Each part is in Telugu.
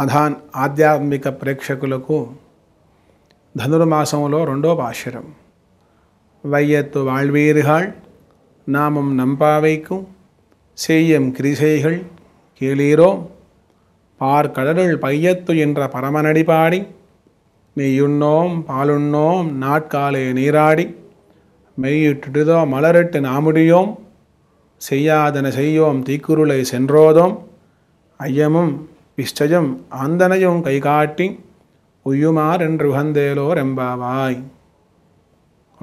ఆధాన్ ஆத்தியாத்மிக ప్రేక్షకులకు ధనుర్మాసంలో రెండో పాశరం வையத்து வாழ்வீர்கள் நாமம் நம்பாவைக்கும் செய்யம் கிரிசைகள் கேளீரோ பார்க்கடலுள் பையத்து என்ற பரமனடி பாடி நெய்யுண்ணோம் பாலுண்ணோம் நாட்காலே நீராடி மெய்யிட்டுதோ மலரிட்டு நாமுடியோம் செய்யாதன செய்யோம் தீக்குருளை சென்றோதோம் ஐயமும் பிஷ்டஜம் ఆందనయం కైకాటి ఉయ్యుమారెండ్రుహందేలో రెంబావాయ్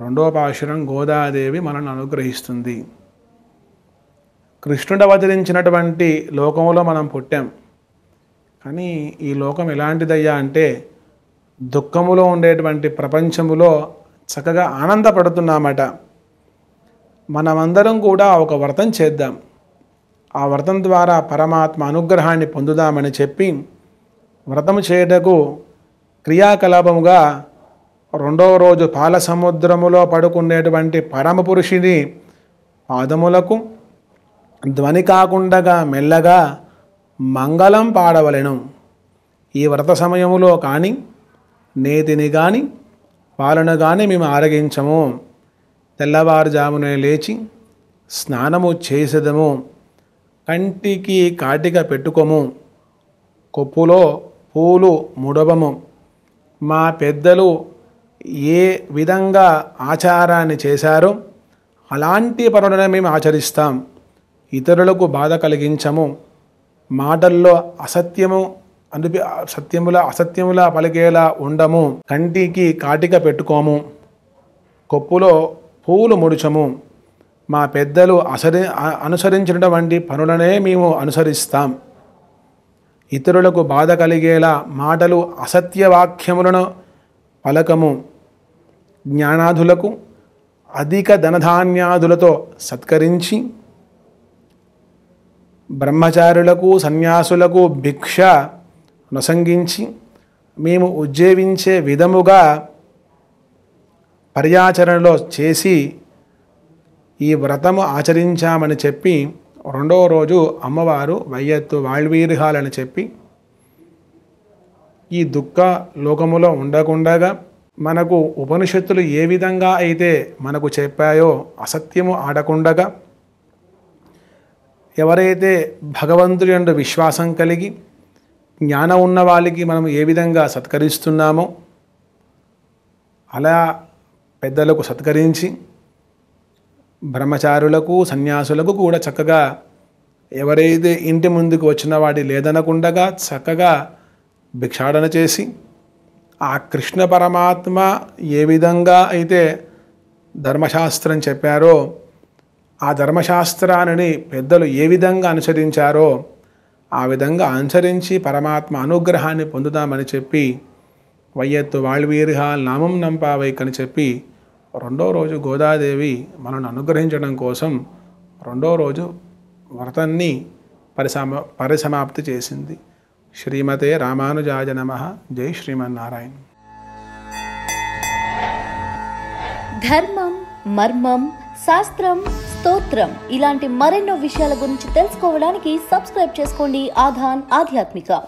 రెండో పాశురం గోదాదేవి మనను అనుగ్రహిస్తుంది కృష్ణుడు అవతరించినటువంటి లోకంలో మనం పుట్టాం కానీ ఈ లోకం ఎలాంటిదయ్యా అంటే దుఃఖములో ఉండేటువంటి ప్రపంచములో చక్కగా ఆనందపడుతున్నామట మనమందరం కూడా ఒక వ్రతం చేద్దాం ఆ వ్రతం ద్వారా పరమాత్మ అనుగ్రహాన్ని పొందుదామని చెప్పి వ్రతం చేయటకు క్రియాకలాపముగా రెండవ రోజు పాల సముద్రములో పడుకునేటువంటి పురుషుని పాదములకు ధ్వని కాకుండా మెల్లగా మంగళం పాడవలెను ఈ వ్రత సమయములో కానీ నేతిని కానీ పాలను కానీ మేము ఆరగించము తెల్లవారుజామునే లేచి స్నానము చేసేదము కంటికి కాటిక పెట్టుకోము కొప్పులో పూలు ముడవము మా పెద్దలు ఏ విధంగా ఆచారాన్ని చేశారో అలాంటి పనులను మేము ఆచరిస్తాం ఇతరులకు బాధ కలిగించము మాటల్లో అసత్యము అనిపి సత్యముల అసత్యముల పలికేలా ఉండము కంటికి కాటిక పెట్టుకోము కొప్పులో పూలు ముడుచము మా పెద్దలు అసరి అనుసరించినటువంటి పనులనే మేము అనుసరిస్తాం ఇతరులకు బాధ కలిగేలా మాటలు అసత్యవాక్యములను పలకము జ్ఞానాధులకు అధిక ధనధాన్యాదులతో సత్కరించి బ్రహ్మచారులకు సన్యాసులకు భిక్ష అనుసంగించి మేము ఉజ్జీవించే విధముగా పర్యాచరణలో చేసి ఈ వ్రతము ఆచరించామని చెప్పి రెండో రోజు అమ్మవారు వయ్యత్తు వాళ్వీర్హాలని చెప్పి ఈ దుఃఖ లోకములో ఉండకుండగా మనకు ఉపనిషత్తులు ఏ విధంగా అయితే మనకు చెప్పాయో అసత్యము ఆడకుండగా ఎవరైతే భగవంతుడి విశ్వాసం కలిగి జ్ఞానం ఉన్న వాళ్ళకి మనం ఏ విధంగా సత్కరిస్తున్నామో అలా పెద్దలకు సత్కరించి బ్రహ్మచారులకు సన్యాసులకు కూడా చక్కగా ఎవరైతే ఇంటి ముందుకు వచ్చిన వాడి లేదనకుండగా చక్కగా భిక్షాడన చేసి ఆ కృష్ణ పరమాత్మ ఏ విధంగా అయితే ధర్మశాస్త్రం చెప్పారో ఆ ధర్మశాస్త్రాన్ని పెద్దలు ఏ విధంగా అనుసరించారో ఆ విధంగా అనుసరించి పరమాత్మ అనుగ్రహాన్ని పొందుదామని చెప్పి వయ్యత్తు వాళ్వీరిహ నామం నంపావైక్ అని చెప్పి రెండో రోజు గోదాదేవి మనను అనుగ్రహించడం కోసం రెండో రోజు వ్రతాన్ని పరిసమ పరిసమాప్తి చేసింది శ్రీమతే రామానుజాజ నమ జై శ్రీమన్నారాయణ ధర్మం మర్మం శాస్త్రం స్తోత్రం ఇలాంటి మరెన్నో విషయాల గురించి తెలుసుకోవడానికి సబ్స్క్రైబ్ చేసుకోండి ఆధాన్ ఆధ్యాత్మిక